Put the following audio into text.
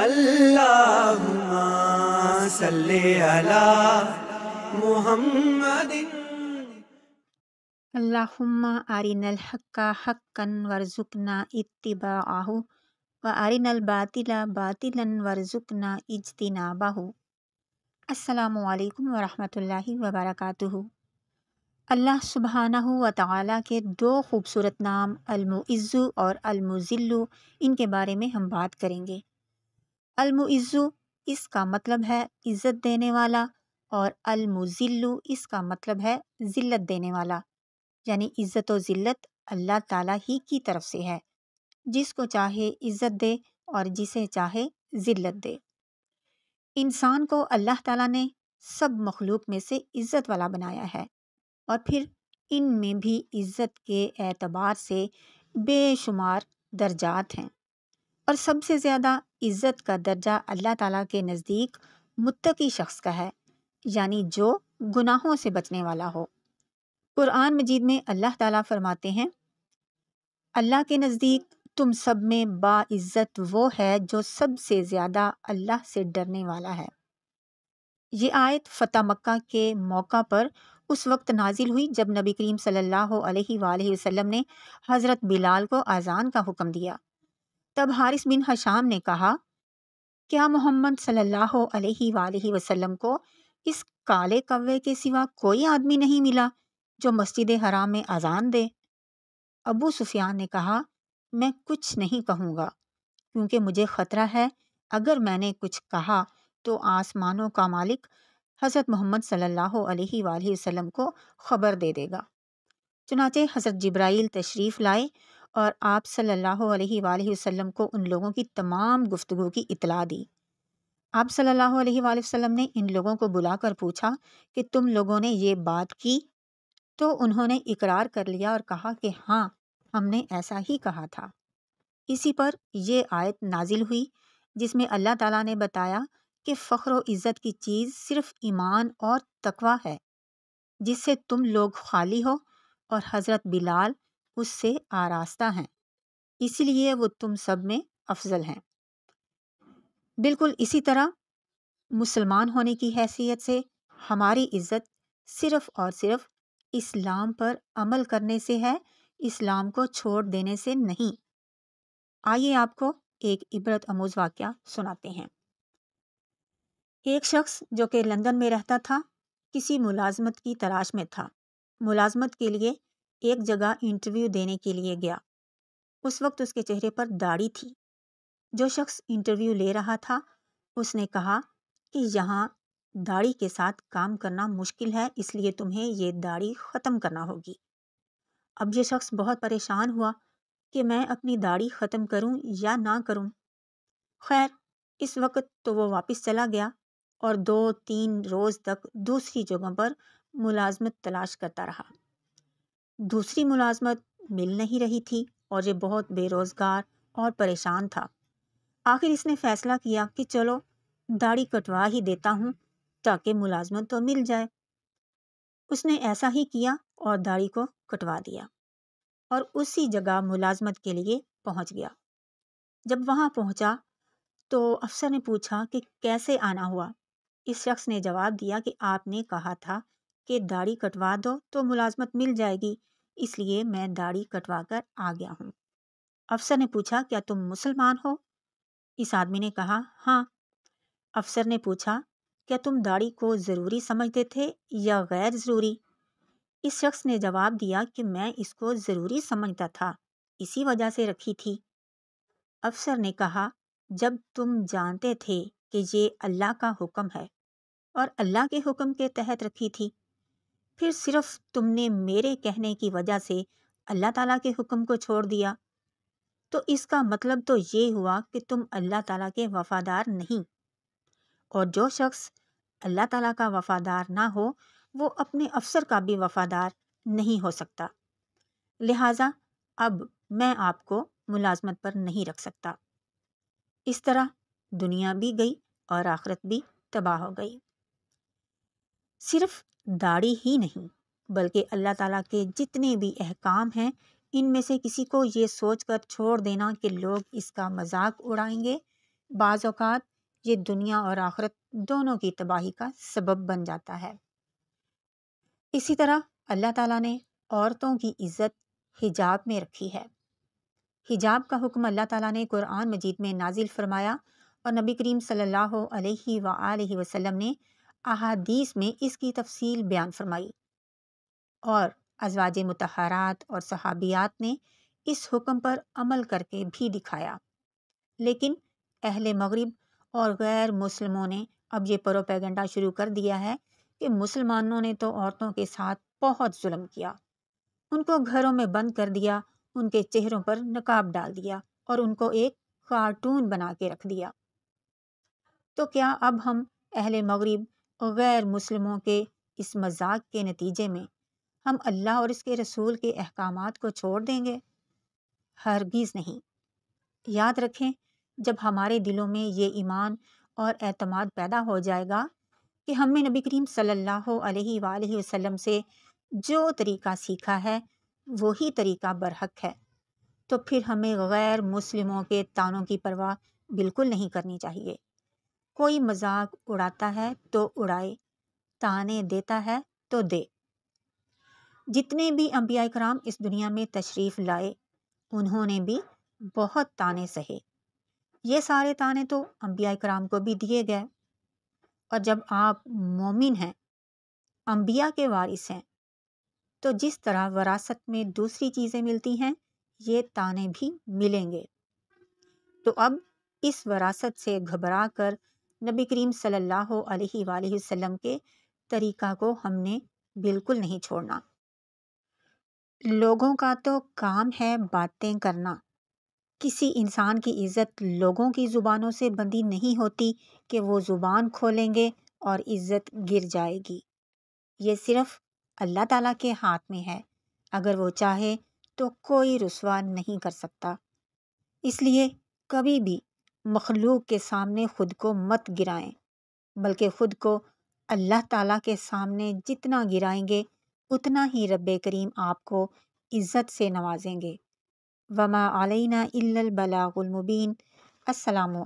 Arene सल्ले अला मुहम्मदिन व अरिनल बातिला बातिलन वरजुकना इजतनाबाहु अस्सलाम वालेकुम वरहमतुल्लाहि व अल्लाह सुबहाना व ताली के दो खूबसूरत नाम अलमुज़्ज़ु और अलमुज़िल्लु इनके बारे में हम बात करेंगे अलमुज़्ज़ु इसका मतलब है इज़्ज़त देने वाला और अलमुज़िल्लु इसका मतलब है ज़िल्लत देने वाला यानी इज़्ज़त और ज़िल्लत अल्लाह ताला ही की तरफ से है जिसको चाहे इज़्ज़त दे और जिसे चाहे ज़िल्लत दे इंसान को अल्लाह ताला ने सब मखलूक में से इज़्ज़त वाला बनाया है और फिर इन में भी इज़्ज़त के एतबार से बेशुमार दर्जात हैं और सबसे ज़्यादा इज़्ज़त का दर्जा अल्लाह ताला के नज़दीक मुत्तकी शख्स का है यानी जो गुनाहों से बचने वाला हो कुरान मजीद में अल्लाह ताला फरमाते हैं अल्लाह के नज़दीक तुम सब में बाज़्ज़त वो है जो सबसे ज़्यादा अल्लाह से डरने वाला है ये आयत फ़तह मक्का के मौका पर उस वक्त नाजिल हुई जब नबी करीम सल्लल्लाहु अलैहि वसल्लम ने हज़रत बिलाल को आज़ान का हुक्म दिया तब हारिस बिन हशाम ने कहा क्या मोहम्मद सल्लल्लाहु अलैहि वालैहि वसल्लम को इस काले कव्वे के सिवा कोई आदमी नहीं मिला जो मस्जिद हराम में अजान दे अबू सुफियान ने कहा मैं कुछ नहीं कहूँगा क्योंकि मुझे ख़तरा है अगर मैंने कुछ कहा तो आसमानों का मालिक हज़रत मोहम्मद सल्लल्लाहु अलैहि वसल्लम को ख़बर दे देगा चुनाचे हज़रत जब्राइल तशरीफ़ लाए और आप सल्लल्लाहु अलैहि वसल्लम को उन लोगों की तमाम गुफ्तु की इतला दी आप सल्लल्लाहु अलैहि वसल्लम ने इन लोगों को बुलाकर पूछा कि तुम लोगों ने ये बात की तो उन्होंने इकरार कर लिया और कहा कि हाँ हमने ऐसा ही कहा था इसी पर यह आयत नाजिल हुई जिसमें अल्लाह ताला ने बताया कि फ़ख्र इज़्ज़त की चीज़ सिर्फ़ ईमान और तकवा है जिससे तुम लोग खाली हो और हज़रत बिलाल उससे आरास्ता हैं इसलिए वो तुम सब में अफजल हैं बिल्कुल इसी तरह मुसलमान होने की हैसियत से हमारी इज़्ज़त सिर्फ़ और सिर्फ इस्लाम पर अमल करने से है इस्लाम को छोड़ देने से नहीं आइए आपको एक इबरत अमोज वाक्य सुनाते हैं एक शख्स जो कि लंदन में रहता था किसी मुलाजमत की तलाश में था मुलाजमत के लिए एक जगह इंटरव्यू देने के लिए गया उस वक्त उसके चेहरे पर दाढ़ी थी जो शख्स इंटरव्यू ले रहा था उसने कहा कि यहाँ दाढ़ी के साथ काम करना मुश्किल है इसलिए तुम्हें ये दाढ़ी ख़त्म करना होगी अब ये शख्स बहुत परेशान हुआ कि मैं अपनी दाढ़ी ख़त्म करूं या ना करूं। खैर इस वक्त तो वो वापस चला गया और दो तीन रोज़ तक दूसरी जगहों पर मुलाजमत तलाश करता रहा दूसरी मुलाजमत मिल नहीं रही थी और ये बहुत बेरोज़गार और परेशान था आखिर इसने फैसला किया कि चलो दाढ़ी कटवा ही देता हूँ ताकि मुलाजमत तो मिल जाए उसने ऐसा ही किया और दाढ़ी को कटवा दिया और उसी जगह मुलाजमत के लिए पहुंच गया जब वहां पहुंचा तो अफसर ने पूछा कि कैसे आना हुआ इस शख्स ने जवाब दिया कि आपने कहा था कि दाढ़ी कटवा दो तो मुलाजमत मिल जाएगी इसलिए मैं दाढ़ी कटवा कर आ गया हूँ अफसर ने पूछा क्या तुम मुसलमान हो इस आदमी ने कहा हाँ अफसर ने पूछा क्या तुम दाढ़ी को ज़रूरी समझते थे या गैर ज़रूरी इस शख्स ने जवाब दिया कि मैं इसको ज़रूरी समझता था इसी वजह से रखी थी अफसर ने कहा जब तुम जानते थे कि ये अल्लाह का हुक्म है और अल्लाह के हुक्म के तहत रखी थी फिर सिर्फ तुमने मेरे कहने की वजह से अल्लाह ताला के हुक्म को छोड़ दिया तो इसका मतलब तो ये हुआ कि तुम अल्लाह ताला के वफ़ादार नहीं और जो शख्स अल्लाह ताला का वफ़ादार ना हो वो अपने अफसर का भी वफ़ादार नहीं हो सकता लिहाजा अब मैं आपको मुलाजमत पर नहीं रख सकता इस तरह दुनिया भी गई और आखरत भी तबाह हो गई सिर्फ दाढ़ी ही नहीं बल्कि अल्लाह ताला के जितने भी अहकाम हैं इनमें से किसी को ये सोच कर छोड़ देना कि लोग इसका मजाक उड़ाएंगे बाज़ात ये दुनिया और आखरत दोनों की तबाही का सबब बन जाता है इसी तरह अल्लाह ताला ने औरतों की इज़्ज़त हिजाब में रखी है हिजाब का हुक्म अल्लाह ताला ने कुरान मजीद में नाजिल फरमाया और नबी करीम सल्लल्लाहु अलैहि वसल्लम ने अहादीस में इसकी तफसील बयान फरमाई और अजवाज मतहरात और सहाबियात ने इस हुक्म पर अमल करके भी दिखाया लेकिन अहल मगरब और गैर मुसलमों ने अब ये प्रोपेगेंडा शुरू कर दिया है कि मुसलमानों ने तो औरतों के साथ बहुत जुल्म किया उनको घरों में बंद कर दिया उनके चेहरों पर नकाब डाल दिया और उनको एक कार्टून बना के रख दिया तो क्या अब हम अहल मगरब गैर मुसलमों के इस मजाक के नतीजे में हम अल्लाह और इसके रसूल के अहकाम को छोड़ देंगे हरगिज़ नहीं याद रखें जब हमारे दिलों में ये ईमान और अतमाद पैदा हो जाएगा कि हमने नबी करीम सल्लल्लाहु से जो तरीका सीखा है वही तरीका बरहक है तो फिर हमें गैर मुसलमों के तानों की परवाह बिल्कुल नहीं करनी चाहिए कोई मजाक उड़ाता है तो उड़ाए ताने देता है तो दे जितने भी अम्बिया कराम इस दुनिया में तशरीफ़ लाए उन्होंने भी बहुत ताने सहे ये सारे ताने तो अम्बिया कराम को भी दिए गए और जब आप मोमिन हैं अम्बिया के वारिस हैं तो जिस तरह वरासत में दूसरी चीज़ें मिलती हैं ये ताने भी मिलेंगे तो अब इस वरासत से घबरा कर नबी करीम सल्लल्लाहु अलैहि वसल्लम के तरीक़ा को हमने बिल्कुल नहीं छोड़ना लोगों का तो काम है बातें करना किसी इंसान की इज़्ज़त लोगों की ज़ुबानों से बंदी नहीं होती कि वो ज़ुबान खोलेंगे और इज़्ज़त गिर जाएगी ये सिर्फ़ अल्लाह ताला के हाथ में है अगर वो चाहे तो कोई रसवा नहीं कर सकता इसलिए कभी भी मखलूक के सामने ख़ुद को मत गिराएं बल्कि ख़ुद को अल्लाह ताला के सामने जितना गिराएंगे उतना ही रब करीम आपको इज़्ज़त से नवाजेंगे वमा अलैना इल्लल बलागुल मुबीन अस्सलाम